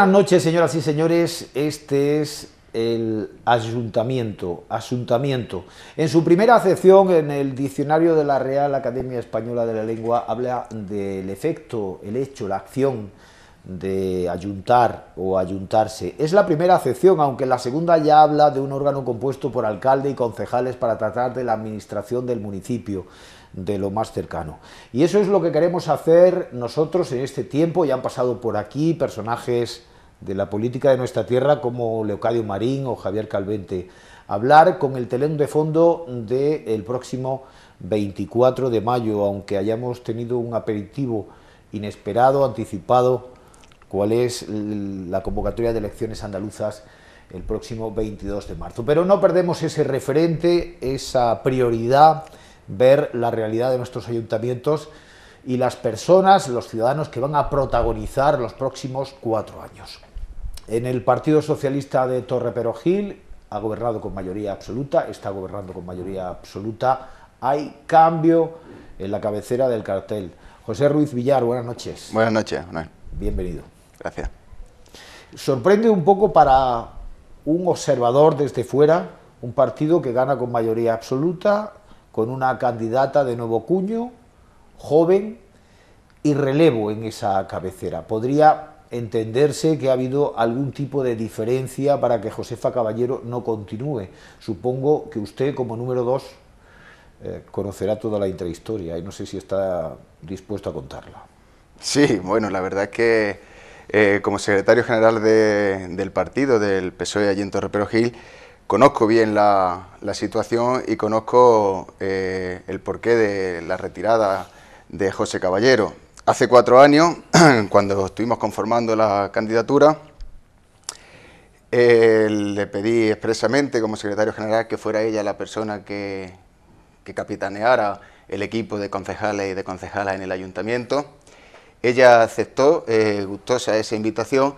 buenas noches, señoras y señores. Este es el ayuntamiento, asuntamiento. En su primera acepción, en el diccionario de la Real Academia Española de la Lengua, habla del efecto, el hecho, la acción de ayuntar o ayuntarse. Es la primera acepción, aunque la segunda ya habla de un órgano compuesto por alcalde y concejales para tratar de la administración del municipio de lo más cercano. Y eso es lo que queremos hacer nosotros en este tiempo. Ya han pasado por aquí personajes de la política de nuestra tierra como Leocadio Marín o Javier Calvente. Hablar con el telón de fondo del el próximo 24 de mayo, aunque hayamos tenido un aperitivo inesperado, anticipado, cuál es la convocatoria de elecciones andaluzas el próximo 22 de marzo. Pero no perdemos ese referente, esa prioridad, ver la realidad de nuestros ayuntamientos y las personas, los ciudadanos que van a protagonizar los próximos cuatro años. En el Partido Socialista de Torre Perogil ha gobernado con mayoría absoluta, está gobernando con mayoría absoluta. Hay cambio en la cabecera del cartel. José Ruiz Villar, buenas noches. Buenas noches, Manuel. Bienvenido. Gracias. Sorprende un poco para un observador desde fuera un partido que gana con mayoría absoluta, con una candidata de nuevo cuño, joven y relevo en esa cabecera. ¿Podría entenderse que ha habido algún tipo de diferencia para que Josefa Caballero no continúe. Supongo que usted, como número dos, eh, conocerá toda la intrahistoria y no sé si está dispuesto a contarla. Sí, bueno, la verdad es que eh, como secretario general del partido, del PSOE allí en Gil, conozco bien la, situación y conozco eh, el porqué de la retirada de José Caballero hace cuatro años, cuando estuvimos conformando la candidatura, eh, le pedí expresamente como secretario general que fuera ella la persona que, capitaneara el equipo de concejales y de concejalas en el ayuntamiento. Ella aceptó eh, gustosa esa invitación,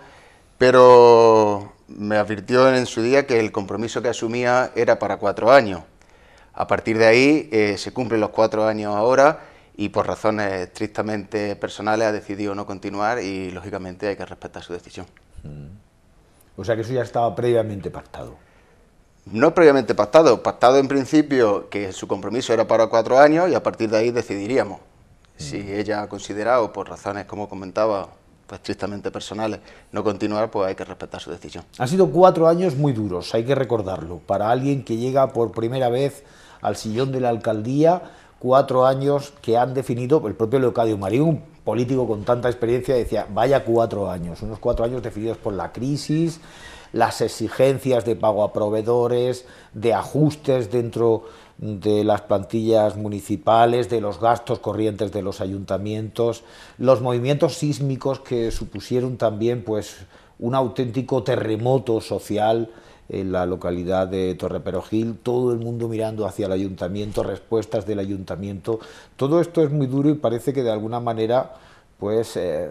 pero me advirtió en su día que el compromiso que asumía era para cuatro años. A partir de ahí eh, se cumplen los cuatro años ahora y por razones estrictamente personales ha decidido no continuar y lógicamente hay que respetar su decisión. Mm. O sea que eso ya estaba previamente pactado. No previamente pactado, pactado en principio que su compromiso era para cuatro años y a partir de ahí decidiríamos. Mm. Si ella ha considerado, por razones como comentaba, pues, estrictamente personales, no continuar, pues hay que respetar su decisión. Han sido cuatro años muy duros, hay que recordarlo, para alguien que llega por primera vez al sillón de la alcaldía cuatro años que han definido el propio Leocadio Marín, un político con tanta experiencia, decía, vaya cuatro años, unos cuatro años definidos por la crisis, las exigencias de pago a proveedores, de ajustes dentro de las plantillas municipales, de los gastos corrientes de los ayuntamientos, los movimientos sísmicos que supusieron también pues un auténtico terremoto social en la localidad de Torreperogil, todo el mundo mirando hacia el ayuntamiento, respuestas del ayuntamiento. Todo esto es muy duro y parece que de alguna manera pues eh,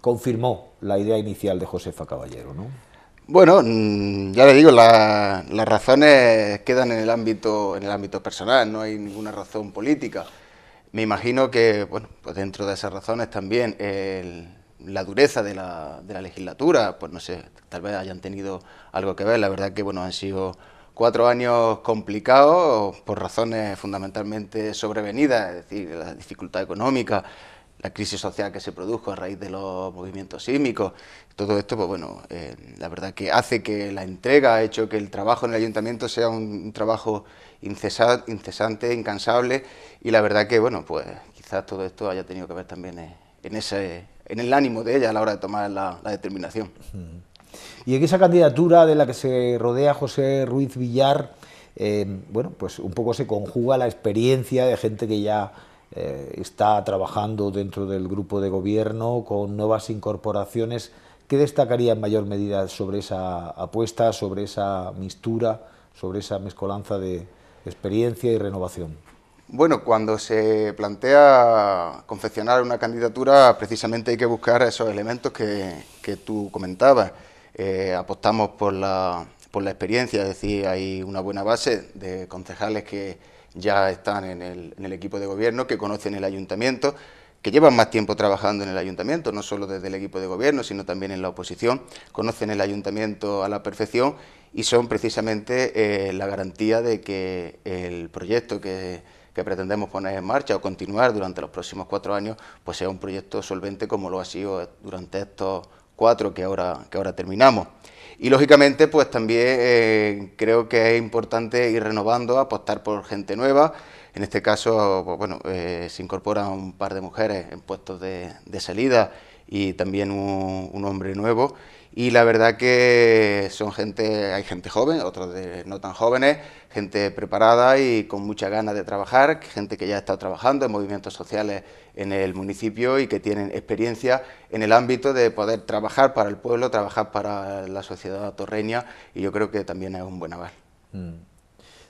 confirmó la idea inicial de Josefa Caballero, ¿no? Bueno, mm, ya le digo, las razones quedan en el ámbito en el ámbito personal, no hay ninguna razón política. Me imagino que, bueno, pues dentro de esas razones también el, la dureza de la, de la legislatura, pues no sé, tal vez hayan tenido algo que ver. La verdad que bueno, han sido cuatro años complicados por razones fundamentalmente sobrevenidas, es decir, la dificultad económica, la crisis social que se produjo a raíz de los movimientos sísmicos, todo esto, pues bueno, eh, la verdad que hace que la entrega, ha hecho que el trabajo en el ayuntamiento sea un, trabajo incesante, incansable, y la verdad que, bueno, pues quizás todo esto haya tenido que ver también en ese en el ánimo de ella a la hora de tomar la, determinación. Y en esa candidatura de la que se rodea José Ruiz Villar, eh, bueno, pues un poco se conjuga la experiencia de gente que ya eh, está trabajando dentro del grupo de gobierno con nuevas incorporaciones. ¿Qué destacaría en mayor medida sobre esa apuesta, sobre esa mistura, sobre esa mezcolanza de experiencia y renovación? Bueno, cuando se plantea confeccionar una candidatura, precisamente hay que buscar esos elementos que, tú comentabas. Eh, apostamos por la, experiencia, es decir, hay una buena base de concejales que ya están en el, equipo de gobierno, que conocen el ayuntamiento, que llevan más tiempo trabajando en el ayuntamiento, no solo desde el equipo de gobierno, sino también en la oposición, conocen el ayuntamiento a la perfección y son precisamente eh, la garantía de que el proyecto que que pretendemos poner en marcha o continuar durante los próximos cuatro años, pues sea un proyecto solvente como lo ha sido durante estos cuatro que ahora, que ahora terminamos. Y lógicamente, pues también eh, creo que es importante ir renovando, apostar por gente nueva. En este caso, pues bueno, eh, se incorporan un par de mujeres en puestos de, salida y también un, un hombre nuevo y la verdad que son gente, hay gente joven, otros no tan jóvenes, gente preparada y con muchas ganas de trabajar, gente que ya está trabajando en movimientos sociales en el municipio y que tienen experiencia en el ámbito de poder trabajar para el pueblo, trabajar para la sociedad torreña y yo creo que también es un buen aval. Mm.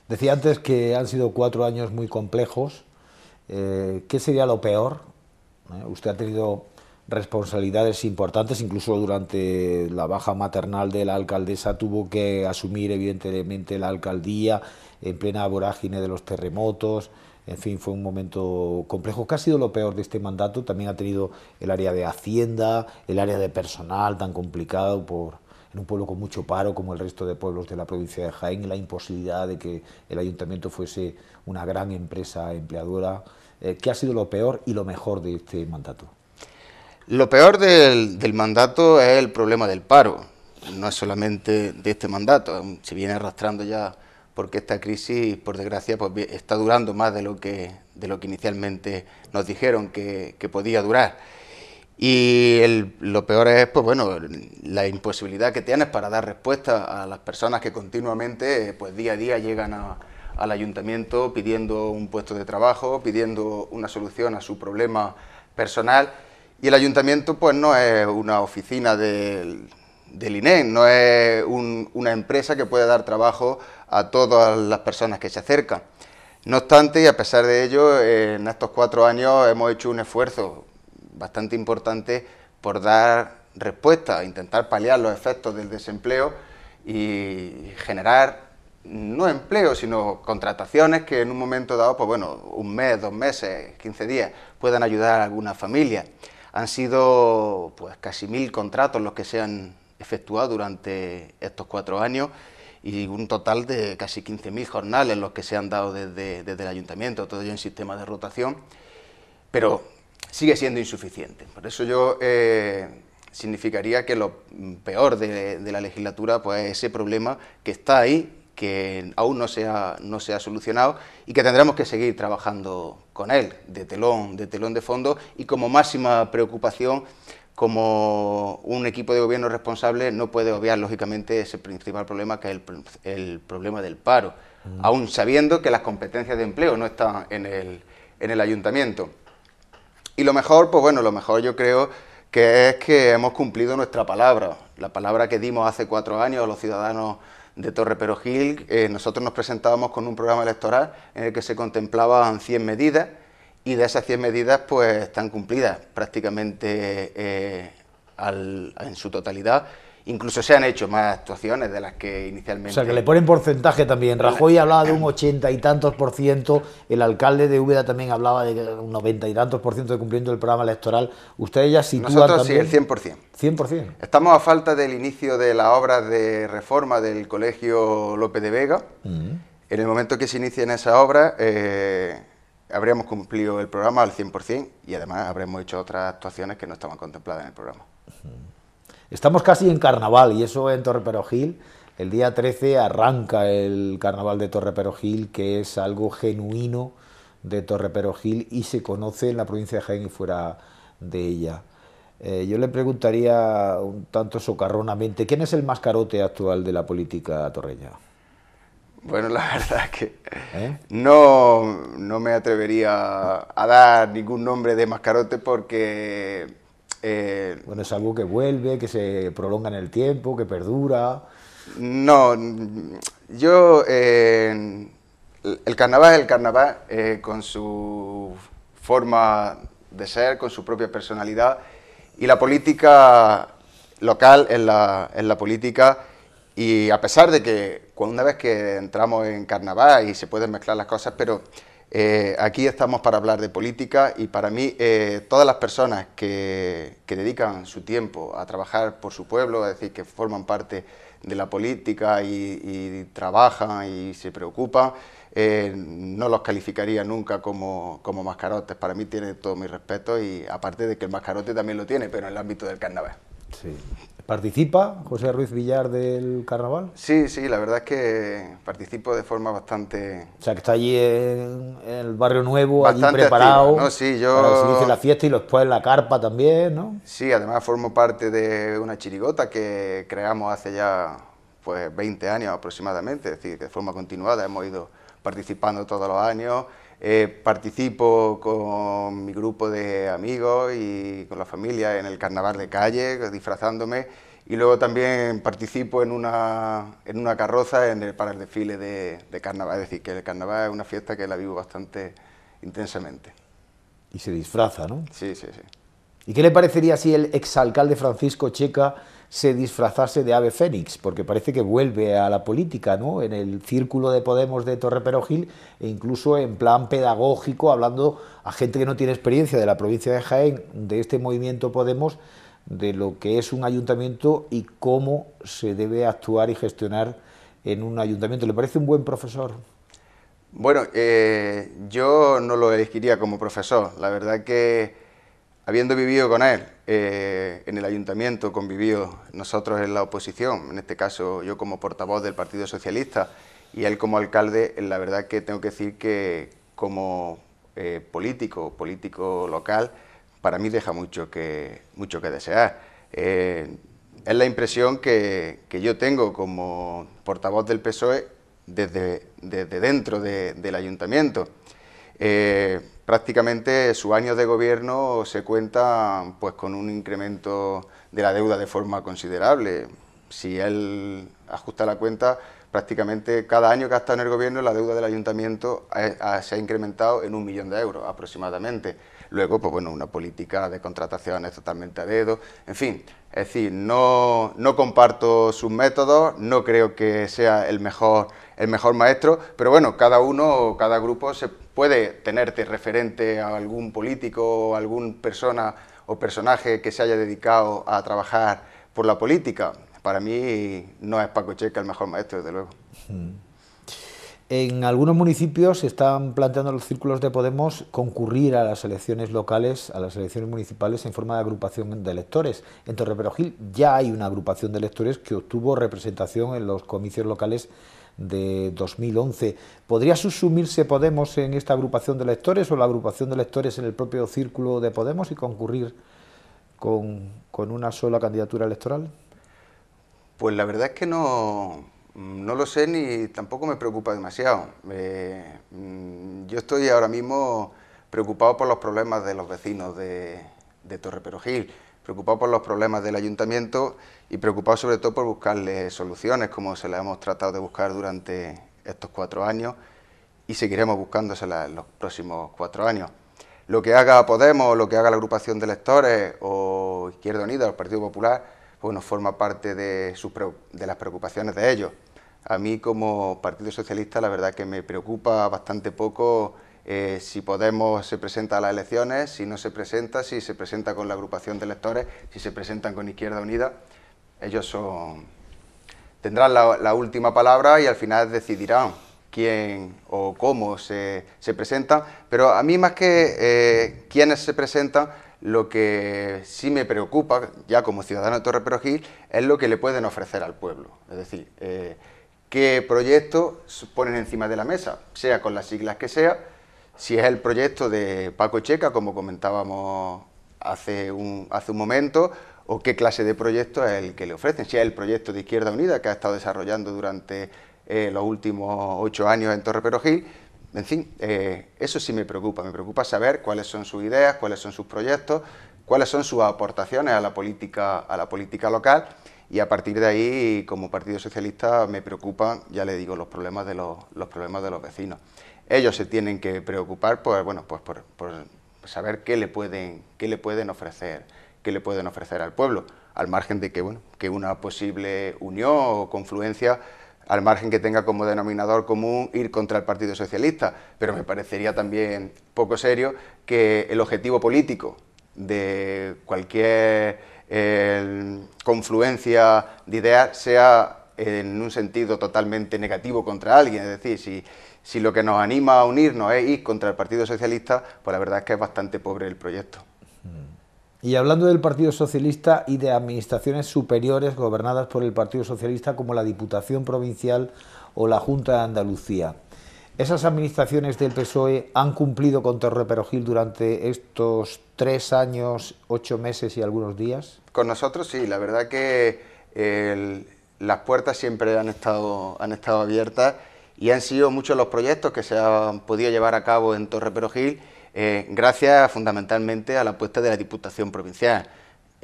Decía antes que han sido cuatro años muy complejos. Eh, ¿Qué sería lo peor? Eh, usted ha tenido responsabilidades importantes, incluso durante la baja maternal de la alcaldesa tuvo que asumir evidentemente la alcaldía en plena vorágine de los terremotos, en fin, fue un momento complejo, ¿Qué ha sido lo peor de este mandato, también ha tenido el área de Hacienda, el área de personal tan complicado por, en un pueblo con mucho paro como el resto de pueblos de la provincia de Jaén, la imposibilidad de que el ayuntamiento fuese una gran empresa empleadora, eh, ¿Qué ha sido lo peor y lo mejor de este mandato. Lo peor del, mandato es el problema del paro, no es solamente de este mandato, se viene arrastrando ya porque esta crisis, por desgracia, pues está durando más de lo que, lo que inicialmente nos dijeron que, podía durar. Y lo peor es, pues bueno, la imposibilidad que tienes para dar respuesta a las personas que continuamente, pues día a día llegan al ayuntamiento pidiendo un puesto de trabajo, pidiendo una solución a su problema personal y el ayuntamiento pues no es una oficina del, del no es una empresa que puede dar trabajo a todas las personas que se acercan. No obstante, y a pesar de ello, en estos cuatro años hemos hecho un esfuerzo bastante importante por dar respuesta, intentar paliar los efectos del desempleo y generar no empleo, sino contrataciones que en un momento dado, pues bueno, un mes, dos meses, quince días, puedan ayudar a alguna familia. Han sido pues casi mil contratos los que se han efectuado durante estos cuatro años y un total de casi 15.000 jornales los que se han dado desde, el ayuntamiento, todo ello en sistema de rotación, pero sigue siendo insuficiente. Por eso yo eh, significaría que lo peor de, la legislatura pues, es ese problema que está ahí, que aún no se, ha, no se solucionado y que tendremos que seguir trabajando con él, de telón, de telón de fondo y como máxima preocupación, como un equipo de gobierno responsable no puede obviar lógicamente ese principal problema que es el, problema del paro, mm. aún sabiendo que las competencias de empleo no están en el, en el ayuntamiento. Y lo mejor, pues bueno, lo mejor yo creo que es que hemos cumplido nuestra palabra, la palabra que dimos hace cuatro años a los ciudadanos de Torre Perogil, eh, nosotros nos presentábamos con un programa electoral en el que se contemplaban 100 medidas y de esas 100 medidas pues están cumplidas prácticamente eh, en su totalidad Incluso se han hecho más actuaciones de las que inicialmente. O sea, que le ponen porcentaje también. Rajoy hablaba de un ochenta y tantos por ciento, el alcalde de Úbeda también hablaba de un noventa y tantos por ciento de cumplimiento del programa electoral. Ustedes ya sitúan Nosotros sí, el 100%. 100%. Estamos a falta del inicio de las obra de reforma del Colegio López de Vega. Mm. En el momento que se inicie en esa obra, eh, habríamos cumplido el programa al 100% y además habremos hecho otras actuaciones que no estaban contempladas en el programa. Mm. Estamos casi en carnaval y eso en Torreperogil. El día 13 arranca el carnaval de Torreperogil, que es algo genuino de Torreperogil y se conoce en la provincia de Jaén y fuera de ella. Eh, yo le preguntaría un tanto socarronamente, ¿quién es el mascarote actual de la política torreña? Bueno, la verdad es que ¿Eh? no, no, me atrevería a dar ningún nombre de mascarote porque eh, bueno, es algo que vuelve, que se prolonga en el tiempo, que perdura. No, yo... Eh, el carnaval es el carnaval eh, con su forma de ser, con su propia personalidad, y la política local es la, es la política, y a pesar de que una vez que entramos en carnaval y se pueden mezclar las cosas, pero eh, aquí estamos para hablar de política y para mí eh, todas las personas que, dedican su tiempo a trabajar por su pueblo, es decir, que forman parte de la política y, trabajan y se preocupan, eh, no los calificaría nunca como, como, mascarotes. Para mí tiene todo mi respeto y aparte de que el mascarote también lo tiene, pero en el ámbito del carnaval. Sí. ¿Participa José Ruiz Villar del carnaval? Sí, sí, la verdad es que participo de forma bastante... O sea, que está allí en, el barrio nuevo, allí preparado. ¿no? sí, yo... Para que se la fiesta y después la carpa también, ¿no? Sí, además formo parte de una chirigota que creamos hace ya pues 20 años aproximadamente, es decir, de forma continuada hemos ido participando todos los años eh, participo con mi grupo de amigos y con la familia en el carnaval de calle, disfrazándome, y luego también participo en una, en una carroza en el, para el desfile de, de, carnaval, es decir, que el carnaval es una fiesta que la vivo bastante intensamente. Y se disfraza, ¿no? Sí, sí, sí. ¿Y qué le parecería si el exalcalde Francisco Checa se disfrazase de ave fénix? Porque parece que vuelve a la política, ¿no? En el círculo de Podemos de Torre Perogil e incluso en plan pedagógico, hablando a gente que no tiene experiencia de la provincia de Jaén, de este movimiento Podemos, de lo que es un ayuntamiento y cómo se debe actuar y gestionar en un ayuntamiento. ¿Le parece un buen profesor? Bueno, eh, yo no lo elegiría como profesor. La verdad que habiendo vivido con él eh, en el ayuntamiento, convivido nosotros en la oposición, en este caso yo como portavoz del Partido Socialista y él como alcalde, la verdad que tengo que decir que como eh, político, político local, para mí deja mucho que, mucho que desear. Eh, es la impresión que, que, yo tengo como portavoz del PSOE desde, desde dentro del ayuntamiento. Eh, prácticamente su años de gobierno se cuenta pues, con un incremento de la deuda de forma considerable. Si él ajusta la cuenta, prácticamente cada año que ha estado en el gobierno la deuda del ayuntamiento se ha incrementado en un millón de euros aproximadamente. Luego, pues bueno, una política de contrataciones totalmente a dedo, en fin. Es decir, no, no comparto sus métodos, no creo que sea el mejor, el mejor maestro, pero bueno, cada uno, o cada grupo se, puede tenerte referente a algún político o algún persona o personaje que se haya dedicado a trabajar por la política. Para mí no es Paco Checa el mejor maestro, desde luego. Hmm. En algunos municipios se están planteando los círculos de Podemos concurrir a las elecciones locales, a las elecciones municipales en forma de agrupación de electores. En Torreperogil ya hay una agrupación de electores que obtuvo representación en los comicios locales de 2011. ¿Podría subsumirse Podemos en esta agrupación de electores... o la agrupación de electores en el propio círculo de Podemos y concurrir con, una sola candidatura electoral? Pues la verdad es que no, no lo sé ni tampoco me preocupa demasiado. Eh, mm, yo estoy ahora mismo preocupado por los problemas de los vecinos de, de Torre Perogil preocupado por los problemas del ayuntamiento y preocupado sobre todo por buscarle soluciones, como se las hemos tratado de buscar durante estos cuatro años y seguiremos buscándoselas en los próximos cuatro años. Lo que haga Podemos, lo que haga la agrupación de electores o Izquierda Unida o el Partido Popular, pues nos forma parte de, de las preocupaciones de ellos. A mí como Partido Socialista la verdad que me preocupa bastante poco eh, si Podemos se presenta a las elecciones, si no se presenta, si se presenta con la agrupación de electores, si se presentan con Izquierda Unida, ellos tendrán la, última palabra y al final decidirán quién o cómo se, presenta... pero a mí más que eh, quiénes se presentan, lo que sí me preocupa, ya como ciudadano de Torre Perogil, es lo que le pueden ofrecer al pueblo. Es decir, eh, qué proyectos ponen encima de la mesa, sea con las siglas que sea, si es el proyecto de Paco Checa, como comentábamos hace un, momento, o qué clase de proyecto es el que le ofrecen, si es el proyecto de Izquierda Unida que ha estado desarrollando durante eh, los últimos ocho años en Torre Perojil, En fin, eh, eso sí me preocupa, me preocupa saber cuáles son sus ideas, cuáles son sus proyectos, cuáles son sus aportaciones a la política, a la política local y a partir de ahí, como Partido Socialista, me preocupan, ya le digo, los problemas de los problemas de los vecinos. Ellos se tienen que preocupar por, bueno, pues por, saber qué le, pueden, le pueden ofrecer, le pueden ofrecer al pueblo, al margen de que, bueno, que una posible unión o confluencia al margen que tenga como denominador común ir contra el Partido Socialista, pero me parecería también poco serio que el objetivo político de cualquier eh, confluencia de ideas sea en un sentido totalmente negativo contra alguien. Es decir, si, si lo que nos anima a unirnos es ir contra el Partido Socialista, pues la verdad es que es bastante pobre el proyecto. Y hablando del Partido Socialista y de administraciones superiores gobernadas por el Partido Socialista como la Diputación Provincial o la Junta de Andalucía, ¿esas administraciones del PSOE han cumplido con Perogil... durante estos tres años, ocho meses y algunos días? Con nosotros sí, la verdad que las puertas siempre han estado, han estado abiertas y han sido muchos los proyectos que se han podido llevar a cabo en Torre Perogil, eh, gracias fundamentalmente a la apuesta de la Diputación Provincial.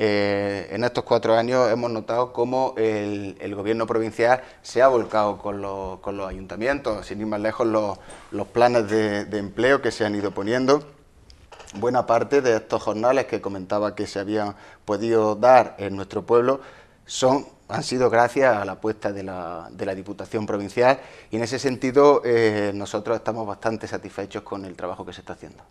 Eh, en estos cuatro años hemos notado cómo el, gobierno provincial se ha volcado con, los, ayuntamientos, sin ir más lejos los, planes de, de, empleo que se han ido poniendo. Buena parte de estos jornales que comentaba que se habían podido dar en nuestro pueblo han sido gracias a la apuesta de la, Diputación Provincial y en ese sentido eh, nosotros estamos bastante satisfechos con el trabajo que se está haciendo.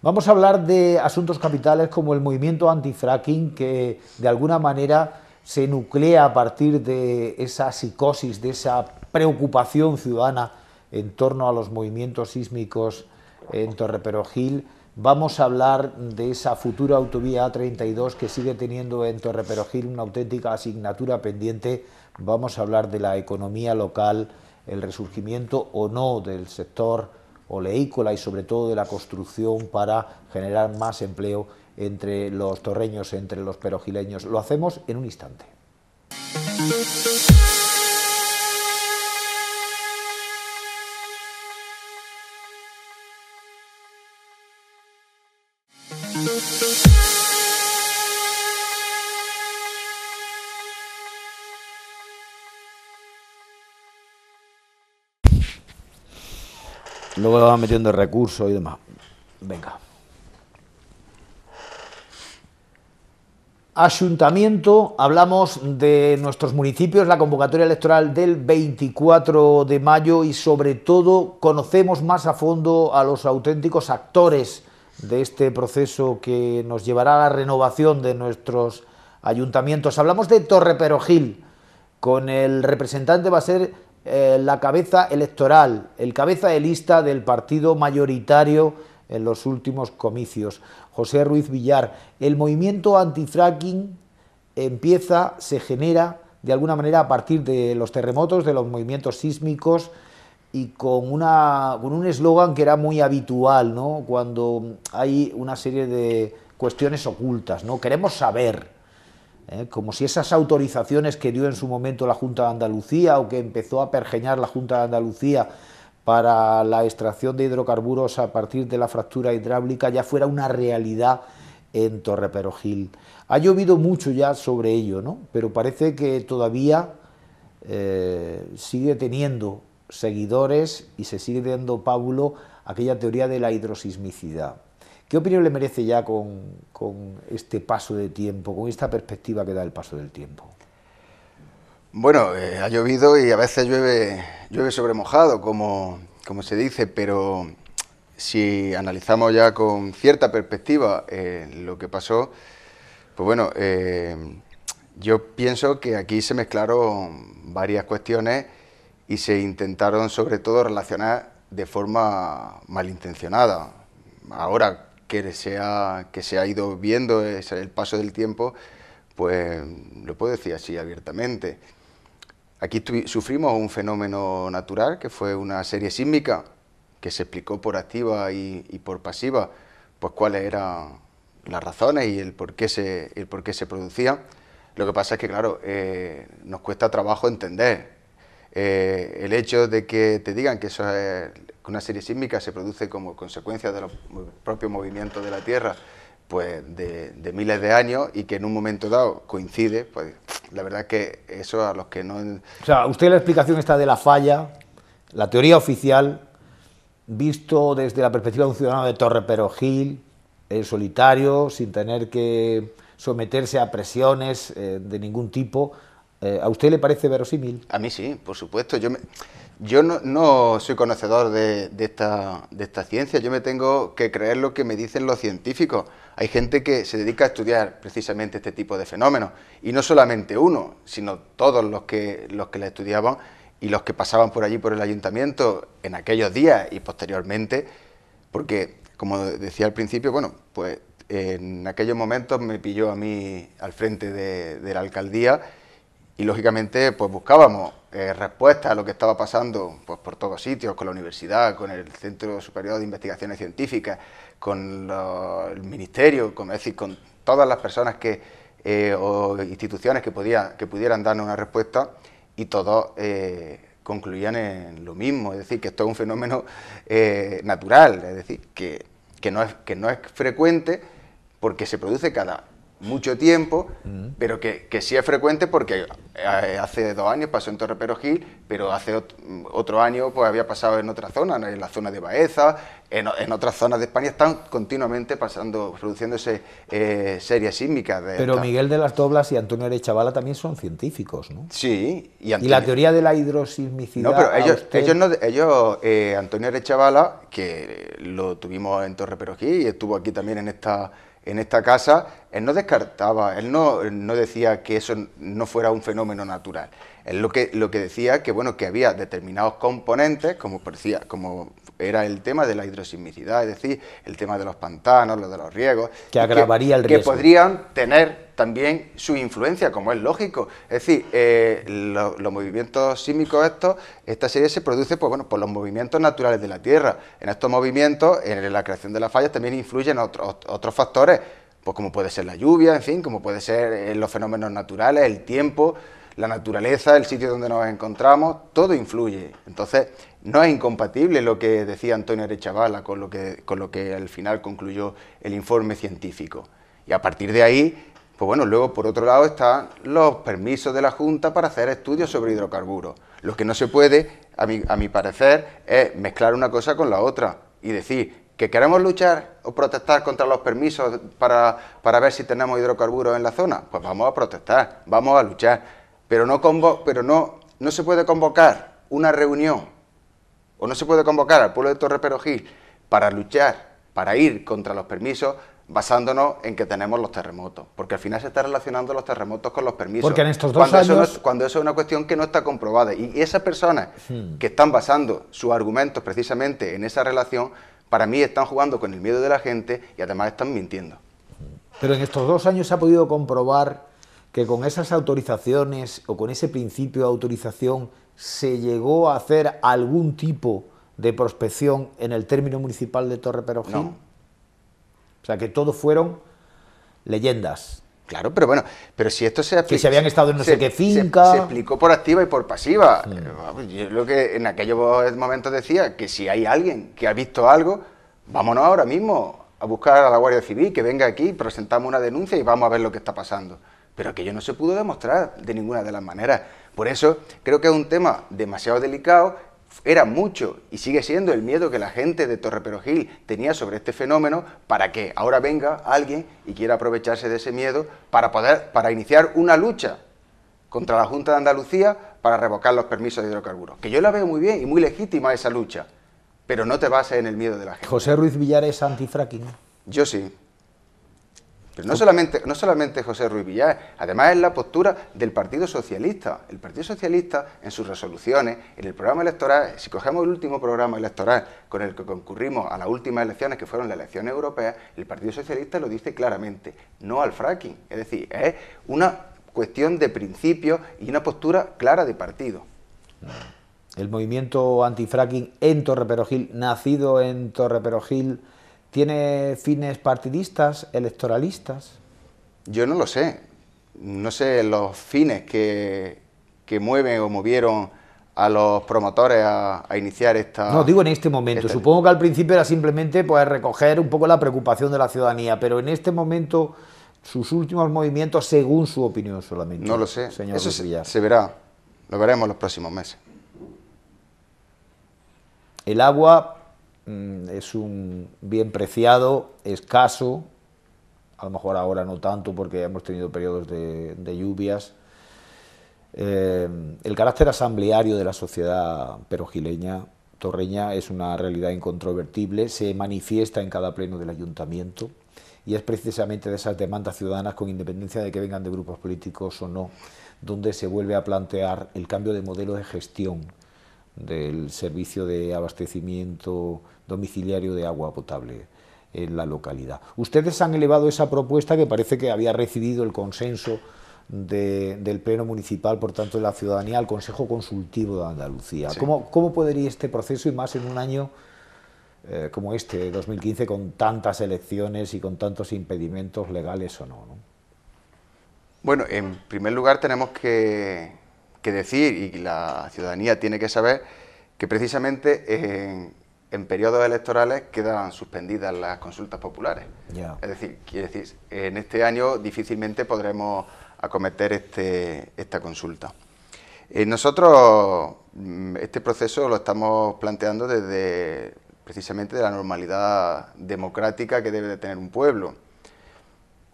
Vamos a hablar de asuntos capitales como el movimiento antifracking que de alguna manera se nuclea a partir de esa psicosis, de esa preocupación ciudadana en torno a los movimientos sísmicos en Torreperogil. Vamos a hablar de esa futura autovía A32 que sigue teniendo en Torreperogil una auténtica asignatura pendiente. Vamos a hablar de la economía local, el resurgimiento o no del sector oleícola y sobre todo de la construcción para generar más empleo entre los torreños, entre los perogileños. Lo hacemos en un instante. Luego le van metiendo recursos y demás. Venga. Ayuntamiento, hablamos de nuestros municipios, la convocatoria electoral del 24 de mayo y sobre todo conocemos más a fondo a los auténticos actores de este proceso que nos llevará a la renovación de nuestros ayuntamientos. Hablamos de Torre Perojil, con el representante va a ser eh, la cabeza electoral, el cabeza de lista del partido mayoritario en los últimos comicios, José Ruiz Villar. El movimiento antifracking empieza, se genera de alguna manera a partir de los terremotos, de los movimientos sísmicos y con, una, con un eslogan que era muy habitual, ¿no? cuando hay una serie de cuestiones ocultas, ¿no? queremos saber. ¿eh? como si esas autorizaciones que dio en su momento la Junta de Andalucía o que empezó a pergeñar la Junta de Andalucía para la extracción de hidrocarburos a partir de la fractura hidráulica ya fuera una realidad en Torreperogil. Ha llovido mucho ya sobre ello, ¿no? pero parece que todavía eh, sigue teniendo seguidores y se sigue dando pábulo aquella teoría de la hidrosismicidad. ¿Qué opinión le merece ya con, este paso de tiempo, con esta perspectiva que da el paso del tiempo? Bueno, eh, ha llovido y a veces llueve, llueve sobre mojado, como, se dice, pero si analizamos ya con cierta perspectiva eh, lo que pasó, pues bueno, eh, yo pienso que aquí se mezclaron varias cuestiones y se intentaron sobre todo relacionar de forma malintencionada. Ahora, que se ha, que se ha ido viendo el paso del tiempo, pues lo puedo decir así abiertamente. Aquí sufrimos un fenómeno natural que fue una serie sísmica que se explicó por activa y, por pasiva, pues cuáles eran las razones y el por qué se, el por se producía. Lo que pasa es que, claro, eh, nos cuesta trabajo entender eh, el hecho de que te digan que eso es que una serie sísmica se produce como consecuencia del propio movimiento de la Tierra pues de, miles de años y que en un momento dado coincide, pues la verdad que eso a los que no... O sea, usted la explicación está de la falla, la teoría oficial, visto desde la perspectiva de un ciudadano de Torre Perogil, eh, solitario, sin tener que someterse a presiones eh, de ningún tipo, eh, ¿a usted le parece verosímil? A mí sí, por supuesto. Yo me... Yo no, soy conocedor de, esta, ciencia, yo me tengo que creer lo que me dicen los científicos. Hay gente que se dedica a estudiar precisamente este tipo de fenómenos, y no solamente uno, sino todos los que, los que la estudiaban y los que pasaban por allí por el ayuntamiento en aquellos días y posteriormente, porque, como decía al principio, bueno, pues en aquellos momentos me pilló a mí al frente de la alcaldía y lógicamente pues buscábamos eh, respuestas a lo que estaba pasando pues, por todos sitios, con la universidad, con el Centro Superior de Investigaciones Científicas, con el Ministerio, con, decir, con todas las personas que, eh, o instituciones que, que pudieran darnos una respuesta y todos eh, concluían en lo mismo, es decir, que esto es un fenómeno natural, es decir, que, que, no es, que no es frecuente porque se produce cada mucho tiempo, pero que, sí es frecuente porque eh, hace dos años pasó en Torre Perojil, pero hace mm, otro año pues había pasado en otra zona, en la zona de Baeza, en, otras zonas de España están continuamente pasando, produciéndose eh, series sísmicas. De pero Miguel de las Doblas y Antonio Arechavala también son científicos, ¿no? Sí. Y, la teoría de la hidrosismicidad... No, pero ellos, ellos, no, ellos eh, Antonio Arechavala, que lo tuvimos en Torre Perojil y estuvo aquí también en esta en esta casa, él no descartaba, él no, no, decía que eso no fuera un fenómeno natural. Él lo que, lo que decía que, bueno, que había determinados componentes, como, parecía, como era el tema de la hidrosimicidad, es decir, el tema de los pantanos, lo de los riegos, que agravaría el riesgo. Que podrían tener también su influencia, como es lógico. Es decir, eh, los movimientos sísmicos estos, esta serie se produce pues, bueno, por los movimientos naturales de la Tierra. En estos movimientos, en la creación de las fallas, también influyen otros, otros factores, pues como puede ser la lluvia, en fin, como puede ser eh, los fenómenos naturales, el tiempo, la naturaleza, el sitio donde nos encontramos, todo influye. Entonces, no es incompatible lo que decía Antonio Arechavala con lo que, con lo que al final concluyó el informe científico. Y a partir de ahí pues bueno, luego por otro lado están los permisos de la Junta para hacer estudios sobre hidrocarburos. Lo que no se puede, a mi, parecer, es mezclar una cosa con la otra y decir que queremos luchar o protestar contra los permisos para, ver si tenemos hidrocarburos en la zona. Pues vamos a protestar, vamos a luchar, pero no, pero no, no se puede convocar una reunión o no se puede convocar al pueblo de Torre Perojil para luchar, para ir contra los permisos basándonos en que tenemos los terremotos, porque al final se están relacionando los terremotos con los permisos. Porque en estos dos años... cuando eso es una cuestión que no está comprobada. Y, esas personas hmm. que están basando sus argumentos precisamente en esa relación, para mí están jugando con el miedo de la gente y además están mintiendo. Pero en estos dos años se ha podido comprobar que con esas autorizaciones o con ese principio de autorización se llegó a hacer algún tipo de prospección en el término municipal de Torre Perogín? O sea, que todos fueron leyendas. Claro, pero bueno, pero si esto se Que se habían estado en no sé qué finca. Se, explicó por activa y por pasiva. Mm. Eh, yo lo que en aquellos momentos decía que si hay alguien que ha visto algo, vámonos ahora mismo a buscar a la Guardia Civil, que venga aquí, presentamos una denuncia y vamos a ver lo que está pasando. Pero aquello no se pudo demostrar de ninguna de las maneras. Por eso creo que es un tema demasiado delicado era mucho y sigue siendo el miedo que la gente de Torreperogil tenía sobre este fenómeno para que ahora venga alguien y quiera aprovecharse de ese miedo para poder para iniciar una lucha contra la Junta de Andalucía para revocar los permisos de hidrocarburos. Que yo la veo muy bien y muy legítima esa lucha, pero no te bases en el miedo de la gente. José Ruiz Villar es antifracking. Yo sí. Pero no solamente, no solamente José Ruiz Villar, además es la postura del Partido Socialista. El Partido Socialista, en sus resoluciones, en el programa electoral, si cogemos el último programa electoral con el que concurrimos a las últimas elecciones, que fueron las elecciones europeas, el Partido Socialista lo dice claramente, no al fracking. Es decir, es una cuestión de principio y una postura clara de partido. El movimiento antifracking en Torreperogil, nacido en Perogil... ¿Tiene fines partidistas, electoralistas? Yo no lo sé. No sé los fines que, que mueven o movieron a los promotores a, iniciar esta... No, digo en este momento. Este Supongo que al principio era simplemente pues, recoger un poco la preocupación de la ciudadanía, pero en este momento sus últimos movimientos según su opinión solamente. No lo sé. Señor Eso se, se, verá. Lo veremos los próximos meses. El agua Mm, es un bien preciado, escaso, a lo mejor ahora no tanto porque hemos tenido periodos de, lluvias. Eh, el carácter asambleario de la sociedad perogileña torreña es una realidad incontrovertible, se manifiesta en cada pleno del ayuntamiento y es precisamente de esas demandas ciudadanas, con independencia de que vengan de grupos políticos o no, donde se vuelve a plantear el cambio de modelo de gestión del servicio de abastecimiento domiciliario de agua potable en la localidad. Ustedes han elevado esa propuesta que parece que había recibido el consenso del Pleno Municipal, por tanto de la ciudadanía, al Consejo Consultivo de Andalucía. ¿Cómo, podría este proceso, y más en un año eh, como este, de 2015, con tantas elecciones y con tantos impedimentos legales o no? Bueno, en primer lugar tenemos que, que, decir, y la ciudadanía tiene que saber, que precisamente en en periodos electorales quedan suspendidas las consultas populares. Es decir, quiere decir, en este año difícilmente podremos acometer este, esta consulta. Eh, nosotros mm, este proceso lo estamos planteando desde precisamente de la normalidad democrática que debe de tener un pueblo.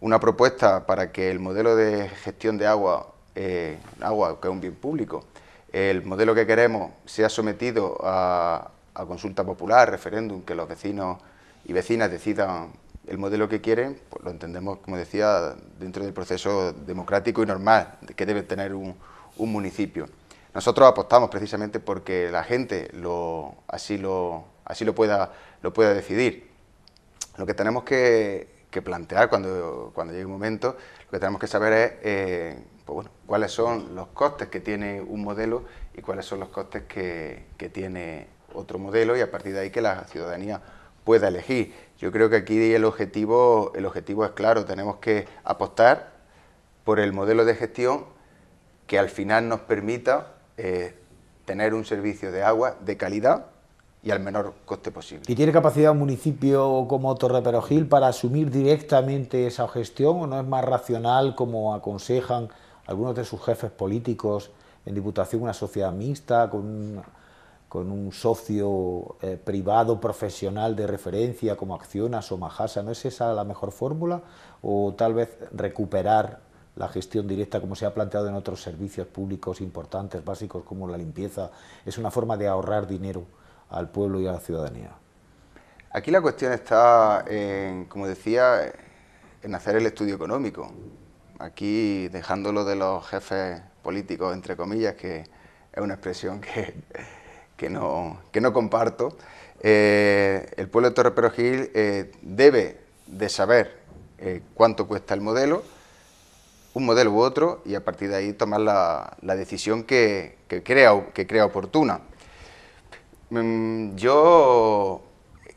Una propuesta para que el modelo de gestión de agua, eh, agua que es un bien público, el modelo que queremos sea sometido a, a consulta popular, referéndum, que los vecinos y vecinas decidan el modelo que quieren, pues lo entendemos, como decía, dentro del proceso democrático y normal que debe tener un, municipio. Nosotros apostamos precisamente porque la gente lo, así, lo, así lo, pueda, lo pueda decidir. Lo que tenemos que, plantear cuando, cuando llegue el momento, lo que tenemos que saber es eh, pues bueno, cuáles son los costes que tiene un modelo y cuáles son los costes que, que tiene otro modelo y a partir de ahí que la ciudadanía pueda elegir. Yo creo que aquí el objetivo, el objetivo es claro, tenemos que apostar por el modelo de gestión que al final nos permita eh, tener un servicio de agua de calidad y al menor coste posible. ¿Y tiene capacidad un municipio como Torreperogil para asumir directamente esa gestión o no es más racional como aconsejan algunos de sus jefes políticos en Diputación, una sociedad mixta, con con un socio eh, privado profesional de referencia como Accionas o Mahasa, ¿no es esa la mejor fórmula? ¿O tal vez recuperar la gestión directa como se ha planteado en otros servicios públicos importantes, básicos como la limpieza, es una forma de ahorrar dinero al pueblo y a la ciudadanía? Aquí la cuestión está, como decía, en hacer el estudio económico. Aquí dejándolo de los jefes políticos, entre comillas, que es una expresión que que no, que no comparto, eh, el pueblo de Torre Perogil eh, debe de saber eh, cuánto cuesta el modelo, un modelo u otro, y a partir de ahí tomar la, la decisión que, crea, que crea oportuna. Mm, yo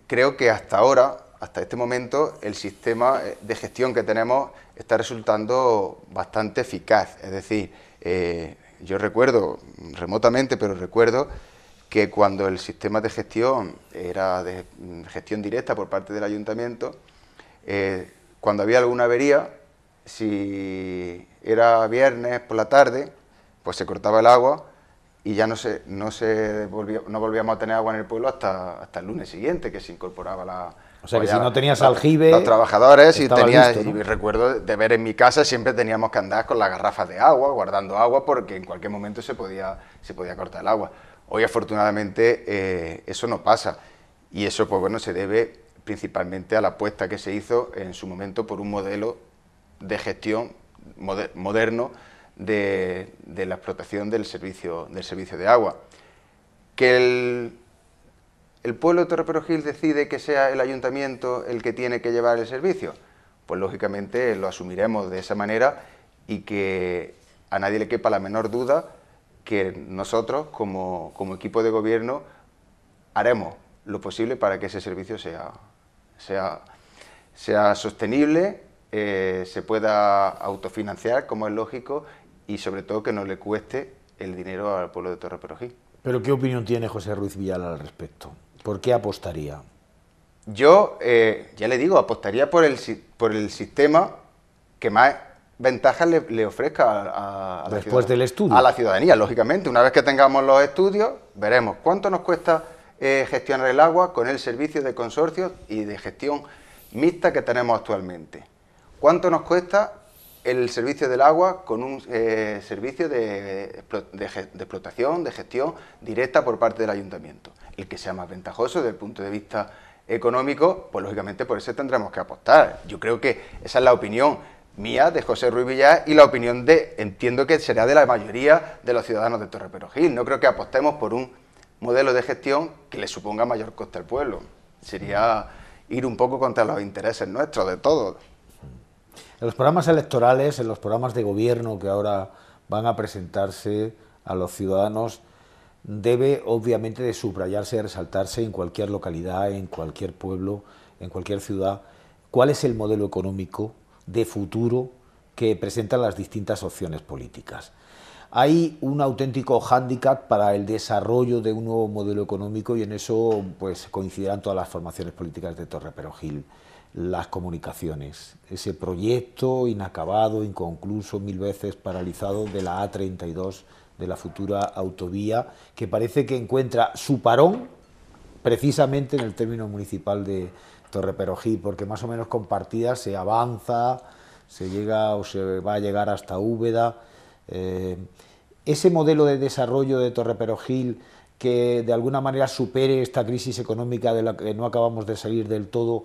creo que hasta ahora, hasta este momento, el sistema de gestión que tenemos está resultando bastante eficaz. Es decir, yo recuerdo remotamente, pero recuerdo que cuando el sistema de gestión era de gestión directa por parte del ayuntamiento, eh, cuando había alguna avería, si era viernes por la tarde, pues se cortaba el agua y ya no se, no se no volvíamos a tener agua en el pueblo hasta, hasta el lunes siguiente, que se incorporaba la, o sea, que si no tenías aljibe... Los trabajadores, y, tenías, y recuerdo de ver en mi casa, siempre teníamos que andar con las garrafas de agua, guardando agua, porque en cualquier momento se podía, se podía cortar el agua. Hoy afortunadamente eh, eso no pasa y eso pues bueno se debe principalmente a la apuesta que se hizo en su momento por un modelo de gestión moderno de, la explotación del servicio, del servicio de agua. Que el, el pueblo de Torreperogil decide que sea el ayuntamiento el que tiene que llevar el servicio, pues lógicamente lo asumiremos de esa manera y que a nadie le quepa la menor duda que nosotros como, equipo de gobierno haremos lo posible para que ese servicio sea, sea, sea sostenible, eh, se pueda autofinanciar como es lógico y sobre todo que no le cueste el dinero al pueblo de Torre Perojí. ¿Pero qué opinión tiene José Ruiz Villal al respecto? ¿Por qué apostaría? Yo, eh, ya le digo, apostaría por el, por el sistema que más ventajas le, ofrezca a, la ciudadanía, lógicamente. Una vez que tengamos los estudios, veremos cuánto nos cuesta eh, gestionar el agua con el servicio de consorcio y de gestión mixta que tenemos actualmente. ¿Cuánto nos cuesta el servicio del agua con un eh, servicio de, explotación, de gestión directa por parte del ayuntamiento? El que sea más ventajoso desde el punto de vista económico, pues lógicamente por ese tendremos que apostar. Yo creo que esa es la opinión mía, de José Ruiz Villar, y la opinión de, entiendo que será de la mayoría de los ciudadanos de Torre Perogil. No creo que apostemos por un modelo de gestión que le suponga mayor coste al pueblo. Sería ir un poco contra los intereses nuestros, de todos. En los programas electorales, en los programas de gobierno que ahora van a presentarse a los ciudadanos, debe obviamente de subrayarse, y resaltarse en cualquier localidad, en cualquier pueblo, en cualquier ciudad, cuál es el modelo económico de futuro que presentan las distintas opciones políticas. Hay un auténtico hándicap para el desarrollo de un nuevo modelo económico y en eso pues, coincidirán todas las formaciones políticas de Torre Perogil las comunicaciones, ese proyecto inacabado, inconcluso, mil veces paralizado de la A32, de la futura autovía, que parece que encuentra su parón precisamente en el término municipal de, Torre Perojil, porque más o menos compartida se avanza, se llega o se va a llegar hasta Úbeda. Eh, ese modelo de desarrollo de Torre Perogil, que de alguna manera supere esta crisis económica de la que no acabamos de salir del todo,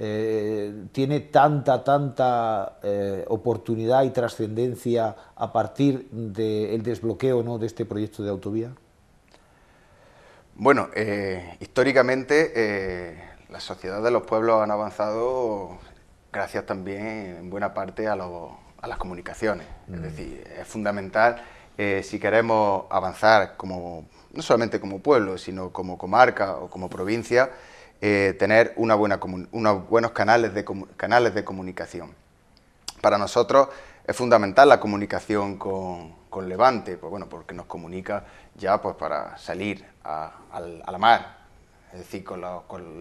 eh, tiene tanta, tanta eh, oportunidad y trascendencia a partir del desbloqueo ¿no? de este proyecto de autovía? Bueno, históricamente las sociedades de los pueblos han avanzado gracias también en buena parte a, las comunicaciones. Es mm. decir, es fundamental eh, si queremos avanzar como, no solamente como pueblo, sino como comarca o como provincia, eh, tener una buena unos buenos canales de, canales de comunicación. Para nosotros es fundamental la comunicación con, Levante, pues bueno, porque nos comunica ya pues, para salir a la mar, es decir, con,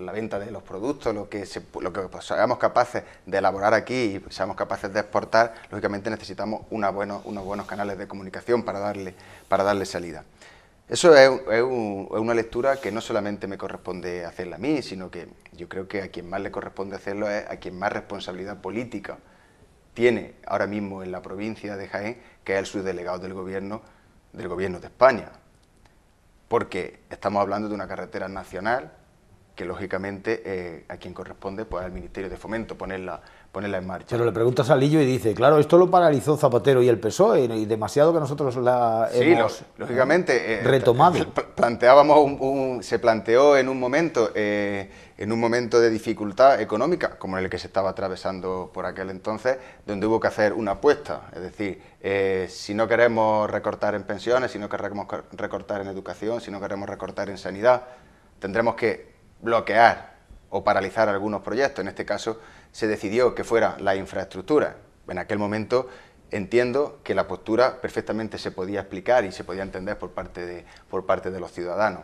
la venta de los productos, lo que, pues, seamos capaces de elaborar aquí y seamos capaces de exportar, lógicamente necesitamos unos buenos canales de comunicación para darle, salida. Eso es, una lectura que no solamente me corresponde hacerla a mí, sino que yo creo que a quien más le corresponde hacerlo es a quien más responsabilidad política tiene ahora mismo en la provincia de Jaén, que es el subdelegado del gobierno, del gobierno de España, porque estamos hablando de una carretera nacional que lógicamente eh, a quien corresponde pues al Ministerio de Fomento ponerla ponerla en marcha. Pero le preguntas a Lillo y dice, claro, esto lo paralizó Zapatero y el PSOE, y demasiado que nosotros la lógicamente. Eh, eh, planteábamos un, se planteó en un momento, eh, en un momento de dificultad económica, como en el que se estaba atravesando por aquel entonces, donde hubo que hacer una apuesta. Es decir, si no queremos recortar en pensiones, si no queremos recortar en educación, si no queremos recortar en sanidad, tendremos que bloquear o paralizar algunos proyectos. En este caso, se decidió que fuera la infraestructura. En aquel momento entiendo que la postura perfectamente se podía explicar y se podía entender por parte de, por parte de los ciudadanos.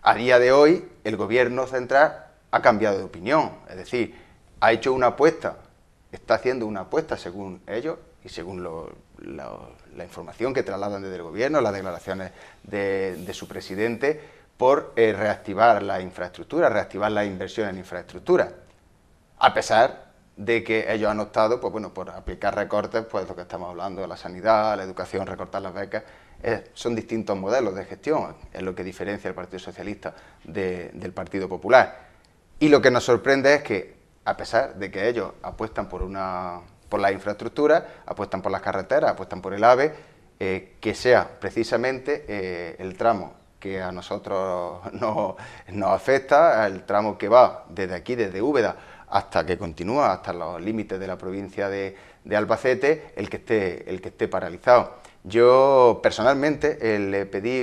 A día de hoy, el gobierno central ha cambiado de opinión, es decir, ha hecho una apuesta, está haciendo una apuesta según ellos y según la información que trasladan desde el gobierno, las declaraciones de, su presidente, por eh, reactivar la infraestructura, reactivar la inversión en infraestructura a pesar de que ellos han optado pues, bueno, por aplicar recortes, pues lo que estamos hablando, de la sanidad, la educación, recortar las becas, son distintos modelos de gestión, es lo que diferencia el Partido Socialista del Partido Popular. Y lo que nos sorprende es que, a pesar de que ellos apuestan por, una, por la infraestructura, apuestan por las carreteras, apuestan por el AVE, eh, que sea precisamente eh, el tramo que a nosotros nos afecta, el tramo que va desde aquí, desde Úbeda, hasta que continúa, hasta los límites de la provincia de, Albacete, el que, esté, el que esté paralizado. Yo personalmente eh, le pedí eh,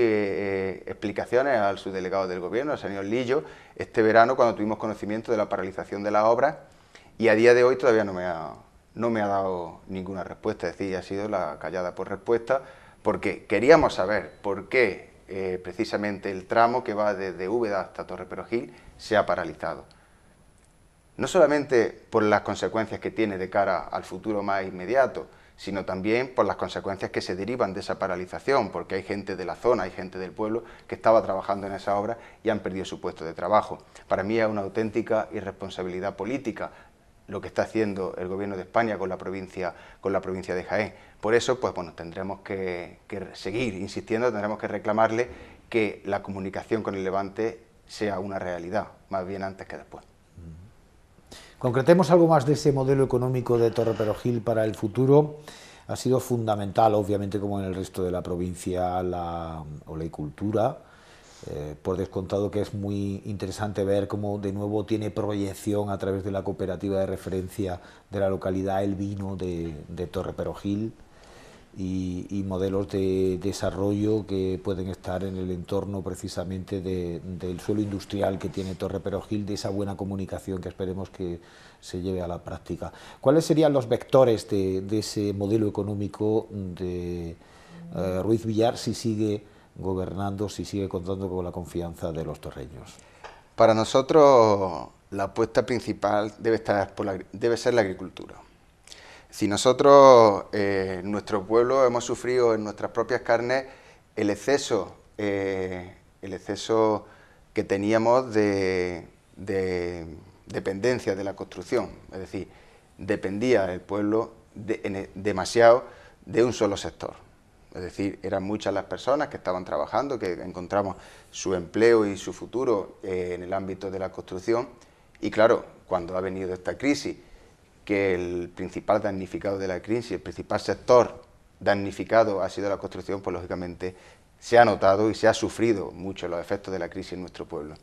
eh, explicaciones al subdelegado del gobierno, al señor Lillo, este verano cuando tuvimos conocimiento de la paralización de la obra y a día de hoy todavía no me ha, dado ninguna respuesta, es decir, ha sido la callada por respuesta, porque queríamos saber por qué precisamente el tramo que va desde Úbeda hasta Torre Perogil se ha paralizado no solamente por las consecuencias que tiene de cara al futuro más inmediato, sino también por las consecuencias que se derivan de esa paralización, porque hay gente de la zona, hay gente del pueblo que estaba trabajando en esa obra y han perdido su puesto de trabajo. Para mí es una auténtica irresponsabilidad política lo que está haciendo el gobierno de España con la provincia, con la provincia de Jaén. Por eso, pues bueno, tendremos que, que seguir insistiendo, tendremos que reclamarle que la comunicación con el Levante sea una realidad, más bien antes que después. Concretemos algo más de ese modelo económico de Torre Perogil para el futuro. Ha sido fundamental, obviamente, como en el resto de la provincia, la oleicultura. Eh, por descontado que es muy interesante ver cómo de nuevo tiene proyección a través de la cooperativa de referencia de la localidad el vino de, de Torre Perogil y, modelos de desarrollo que pueden estar en el entorno precisamente del suelo industrial que tiene Torre Perogil, de esa buena comunicación que esperemos que se lleve a la práctica. ¿Cuáles serían los vectores de, ese modelo económico de eh, Ruiz Villar si sigue gobernando, si sigue contando con la confianza de los torreños? Para nosotros la apuesta principal debe, estar debe ser la agricultura. Si nosotros, eh, nuestro pueblo, hemos sufrido en nuestras propias carnes el exceso, eh, el exceso que teníamos de, dependencia de la construcción, es decir, dependía el pueblo e, demasiado de un solo sector. Es decir, eran muchas las personas que estaban trabajando, que encontramos su empleo y su futuro eh, en el ámbito de la construcción. Y claro, cuando ha venido esta crisis que el principal damnificado de la crisis, el principal sector damnificado ha sido la construcción, pues lógicamente se ha notado y se ha sufrido mucho los efectos de la crisis en nuestro pueblo.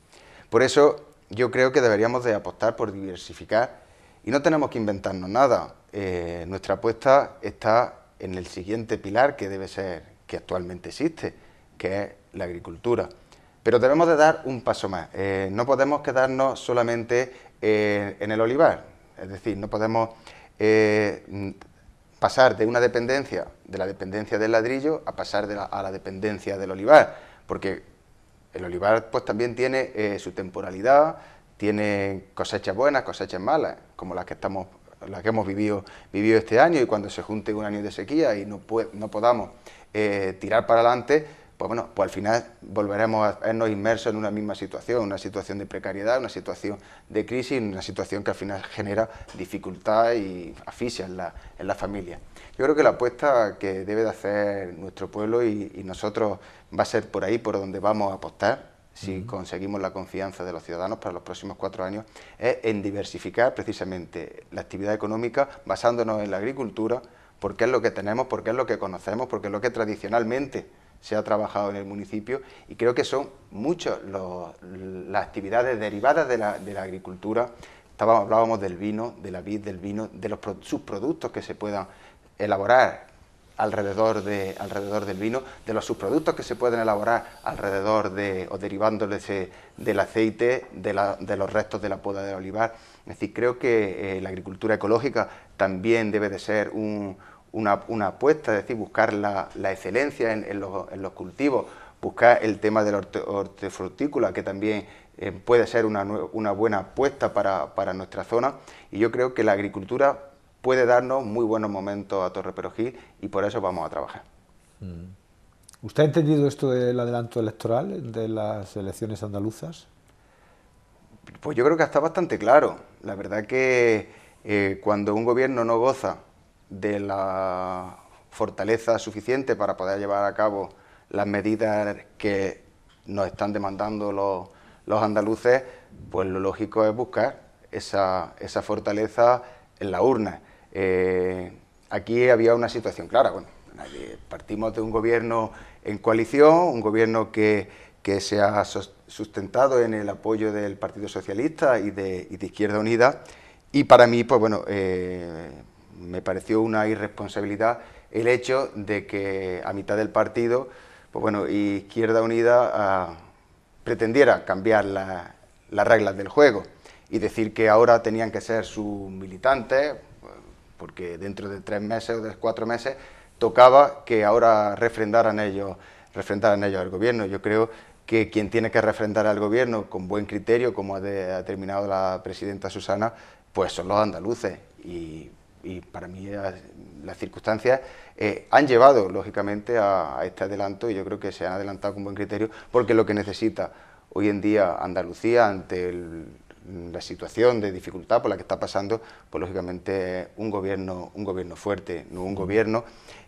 Por eso yo creo que deberíamos de apostar por diversificar y no tenemos que inventarnos nada. Eh, nuestra apuesta está en el siguiente pilar que debe ser, que actualmente existe, que es la agricultura. Pero debemos de dar un paso más. Eh, no podemos quedarnos solamente eh, en el olivar, es decir, no podemos eh, pasar de una dependencia, de la dependencia del ladrillo, a pasar a la dependencia del olivar, porque el olivar pues también tiene eh, su temporalidad, tiene cosechas buenas, cosechas malas, como las que estamos que hemos vivido, este año y cuando se junte un año de sequía y no, podamos eh, tirar para adelante, pues bueno, pues al final volveremos a vernos inmersos en una misma situación, una situación de precariedad, una situación de crisis, una situación que al final genera dificultad y asfixia en la, en familia. Yo creo que la apuesta que debe de hacer nuestro pueblo y, nosotros va a ser por ahí, por donde vamos a apostar, si conseguimos la confianza de los ciudadanos para los próximos cuatro años, es en diversificar precisamente la actividad económica basándonos en la agricultura, porque es lo que tenemos, porque es lo que conocemos, porque es lo que tradicionalmente se ha trabajado en el municipio y creo que son muchas las actividades derivadas de la, agricultura. Estábamos, hablábamos del vino, de la vid, del vino, de los subproductos que se puedan elaborar alrededor, de, alrededor del vino, de los subproductos que se pueden elaborar alrededor de o derivándoles del aceite, de, los restos de la poda de olivar. Es decir, creo que eh, la agricultura ecológica también debe de ser un, una, apuesta, es decir, buscar la, excelencia en, los, cultivos, buscar el tema de la que también eh, puede ser una, buena apuesta para, nuestra zona. Y yo creo que la agricultura puede darnos muy buenos momentos a Torre Perojil y por eso vamos a trabajar. Mm. ¿Usted ha entendido esto del adelanto electoral de las elecciones andaluzas? Pues yo creo que está bastante claro. La verdad que eh, cuando un gobierno no goza de la fortaleza suficiente para poder llevar a cabo las medidas que nos están demandando los, andaluces, pues lo lógico es buscar esa, fortaleza en la urna. Eh, aquí había una situación clara. Bueno, partimos de un gobierno en coalición, un gobierno que, se ha sustentado en el apoyo del Partido Socialista y de, Izquierda Unida. Y para mí, pues bueno, eh, me pareció una irresponsabilidad el hecho de que a mitad del partido, pues bueno, Izquierda Unida ah, pretendiera cambiar las reglas del juego y decir que ahora tenían que ser sus militantes, porque dentro de tres meses o de cuatro meses tocaba que ahora refrendaran ellos, refrendaran ellos al gobierno. Yo creo que quien tiene que refrendar al gobierno con buen criterio, como ha determinado la presidenta Susana, pues son los andaluces. Y y para mí las circunstancias eh, han llevado, lógicamente, a, este adelanto y yo creo que se han adelantado con buen criterio porque lo que necesita hoy en día Andalucía ante la situación de dificultad por la que está pasando, pues lógicamente un gobierno, un gobierno fuerte, no un gobierno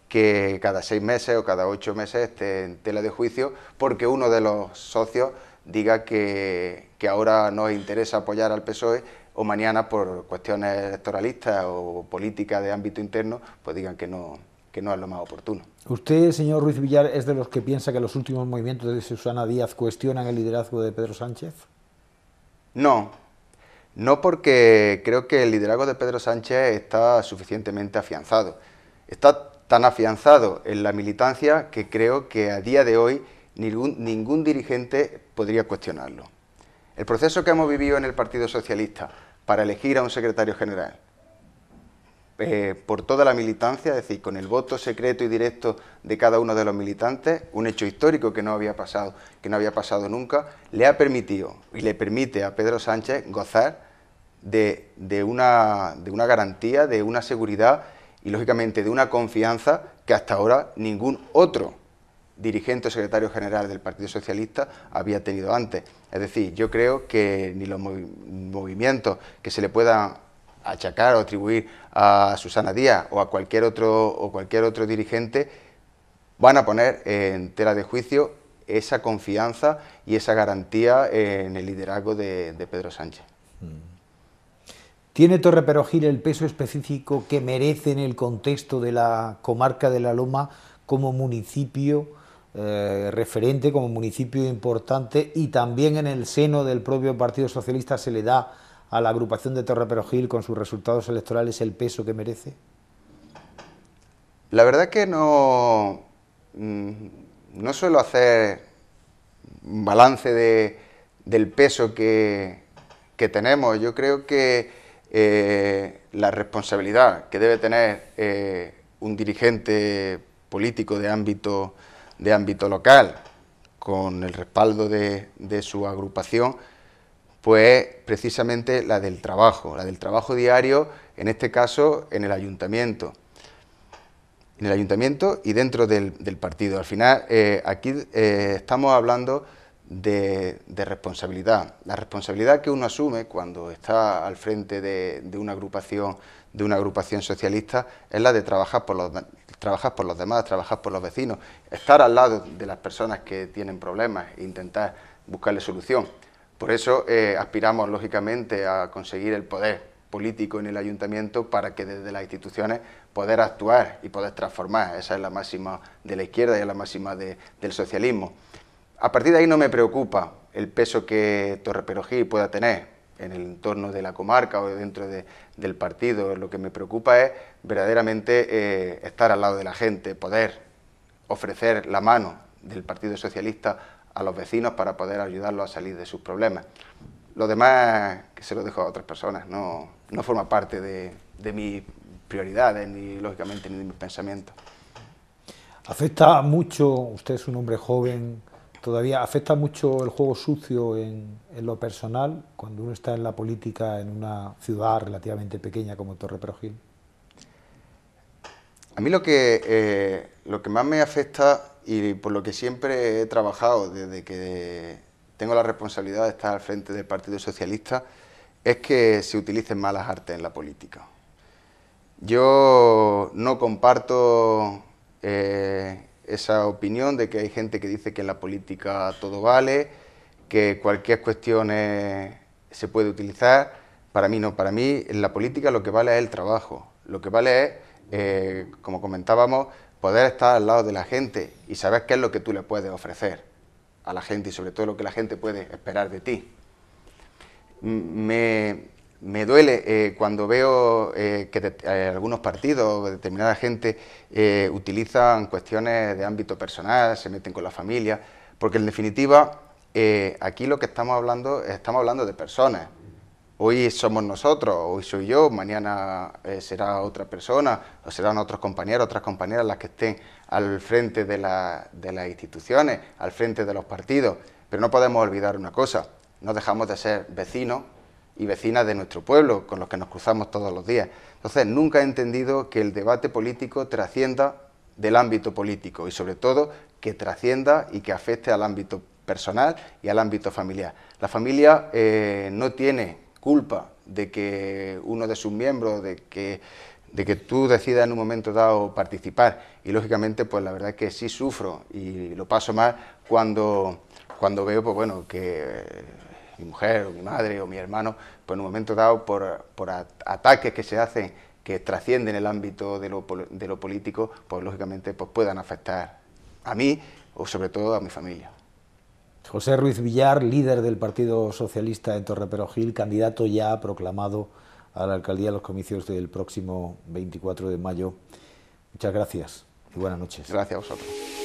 que cada seis meses o cada ocho meses esté en tela de juicio porque uno de los socios diga que, que ahora nos interesa apoyar al PSOE o mañana por cuestiones electoralistas o políticas de ámbito interno, pues digan que no, que no es lo más oportuno. ¿Usted, señor Ruiz Villar, es de los que piensa que los últimos movimientos de Susana Díaz cuestionan el liderazgo de Pedro Sánchez? No, no porque creo que el liderazgo de Pedro Sánchez está suficientemente afianzado. Está tan afianzado en la militancia que creo que a día de hoy ningún dirigente podría cuestionarlo. El proceso que hemos vivido en el Partido Socialista para elegir a un secretario general, eh, por toda la militancia, es decir, con el voto secreto y directo de cada uno de los militantes, un hecho histórico que no había pasado, que no había pasado nunca, le ha permitido y le permite a Pedro Sánchez gozar una, de una garantía, de una seguridad y, lógicamente, de una confianza que hasta ahora ningún otro dirigente o secretario general del Partido Socialista había tenido antes. Es decir, yo creo que ni los movimientos que se le puedan achacar o atribuir a Susana Díaz o a cualquier otro, o cualquier otro dirigente van a poner en tela de juicio esa confianza y esa garantía en el liderazgo de, Pedro Sánchez. Mm. ¿Tiene Torre Perogil el peso específico que merece en el contexto de la comarca de La Loma como municipio? Eh, referente como municipio importante y también en el seno del propio Partido Socialista se le da a la agrupación de Torreperogil con sus resultados electorales el peso que merece? La verdad que no, mm, no suelo hacer balance del peso que, tenemos. Yo creo que eh, la responsabilidad que debe tener eh, un dirigente político de ámbito de ámbito local, con el respaldo de, su agrupación, pues precisamente la del trabajo, la del trabajo diario, en este caso en el ayuntamiento. En el ayuntamiento y dentro del, partido. Al final, eh, aquí eh, estamos hablando de, responsabilidad. La responsabilidad que uno asume cuando está al frente de, de, una, agrupación, de una agrupación socialista es la de trabajar por los, trabajar por los demás, trabajar por los vecinos, estar al lado de las personas que tienen problemas e intentar buscarle solución. Por eso eh, aspiramos, lógicamente, a conseguir el poder político en el ayuntamiento para que desde las instituciones poder actuar y poder transformar. Esa es la máxima de la izquierda y es la máxima del socialismo. A partir de ahí no me preocupa el peso que Torre Perojí pueda tener, en el entorno de la comarca o dentro del partido. Lo que me preocupa es verdaderamente eh, estar al lado de la gente, poder ofrecer la mano del Partido Socialista a los vecinos para poder ayudarlos a salir de sus problemas. Lo demás que se lo dejo a otras personas, no, forma parte de, de mis prioridades, ni lógicamente ni de mis pensamientos. Afecta mucho, usted es un hombre joven, todavía afecta mucho el juego sucio en, lo personal cuando uno está en la política en una ciudad relativamente pequeña como Torre Perogil? A mí lo que, eh, lo que más me afecta y por lo que siempre he trabajado desde que tengo la responsabilidad de estar al frente del Partido Socialista es que se utilicen malas artes en la política. Yo no comparto eh, esa opinión de que hay gente que dice que en la política todo vale, que cualquier cuestión se puede utilizar. Para mí no, para mí en la política lo que vale es el trabajo, lo que vale es, eh, como comentábamos, poder estar al lado de la gente y saber qué es lo que tú le puedes ofrecer a la gente y sobre todo lo que la gente puede esperar de ti. Me, me duele eh, cuando veo eh, que eh, algunos partidos, determinada gente, utilizan cuestiones de ámbito personal, se meten con la familia, porque en definitiva aquí lo que estamos hablando, estamos hablando de personas. Hoy somos nosotros, hoy soy yo, mañana será otra persona, o serán otros compañeros, otras compañeras las que estén al frente de las instituciones, al frente de los partidos. Pero no podemos olvidar una cosa, no dejamos de ser vecinos y vecinas de nuestro pueblo, con los que nos cruzamos todos los días. Entonces, nunca he entendido que el debate político trascienda del ámbito político y sobre todo que trascienda y que afecte al ámbito personal y al ámbito familiar. La familia eh, no tiene culpa de que uno de sus miembros, de que, de que tú decidas en un momento dado participar. Y lógicamente, pues la verdad es que sí sufro y lo paso mal cuando, cuando veo pues, bueno, que mi mujer mi madre o mi hermano, pues en un momento dado por, ataques que se hacen que trascienden el ámbito de lo, de lo político, pues lógicamente pues, puedan afectar a mí o sobre todo a mi familia. José Ruiz Villar, líder del Partido Socialista en Torreperogil, candidato ya proclamado a la alcaldía en los comicios del próximo 24 de mayo. Muchas gracias y buenas noches. Gracias a vosotros.